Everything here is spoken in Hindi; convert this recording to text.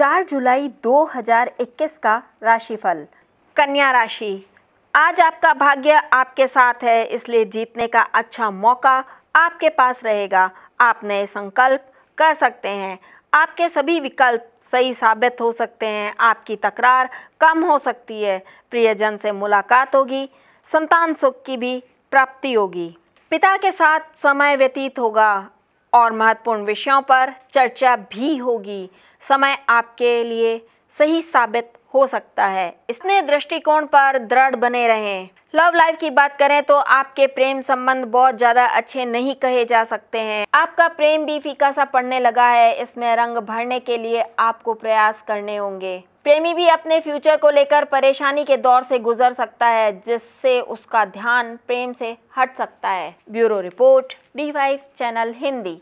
4 जुलाई 2021 का राशिफल कन्या राशि आज आपका भाग्य आपके साथ है इसलिए जीतने का अच्छा मौका आपके पास रहेगा आप नए संकल्प कर सकते हैं आपके सभी विकल्प सही साबित हो सकते हैं आपकी तकरार कम हो सकती है प्रियजन से मुलाकात होगी संतान सुख की भी प्राप्ति होगी पिता के साथ समय व्यतीत होगा और महत्वपूर्ण विषयों पर चर्चा भी होगी समय आपके लिए सही साबित हो सकता है इसने दृष्टिकोण पर दृढ़ बने रहें लव लाइफ की बात करें तो आपके प्रेम संबंध बहुत ज़्यादा अच्छे नहीं कहे जा सकते हैं आपका प्रेम भी फीका सा पड़ने लगा है इसमें रंग भरने के लिए आपको प्रयास करने होंगे प्रेमी भी अपने फ्यूचर को लेकर परेशानी के दौर से गुजर सकता है जिससे उसका ध्यान प्रेम से हट सकता है bureau report D channel Hindi